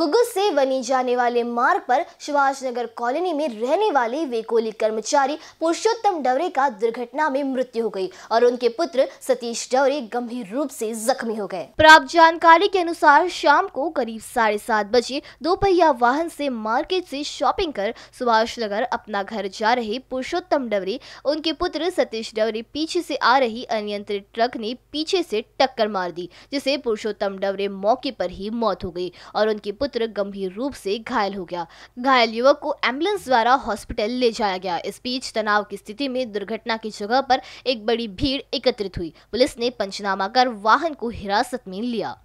गुगुल से बनी जाने वाले मार्ग पर सुभाष नगर कॉलोनी में रहने वाले वेकोली कर्मचारी पुरुषोत्तम डवरे का दुर्घटना में मृत्यु हो गई और उनके पुत्र सतीश डवरे गंभीर रूप से जख्मी हो गए प्राप्त जानकारी के अनुसार शाम को करीब साढ़े सात बजे दोपहिया वाहन से मार्केट से शॉपिंग कर सुभाष नगर अपना घर जा रहे पुरुषोत्तम डवरे उनके पुत्र सतीश डवरे पीछे से आ रही अनियंत्रित ट्रक ने पीछे से टक्कर मार दी जिसे पुरुषोत्तम डवरे मौके पर ही मौत हो गई और उनके पुत्र पुत्र गंभीर रूप से घायल हो गया घायल युवक को एम्बुलेंस द्वारा हॉस्पिटल ले जाया गया इस बीच तनाव की स्थिति में दुर्घटना की जगह पर एक बड़ी भीड़ एकत्रित हुई पुलिस ने पंचनामा कर वाहन को हिरासत में लिया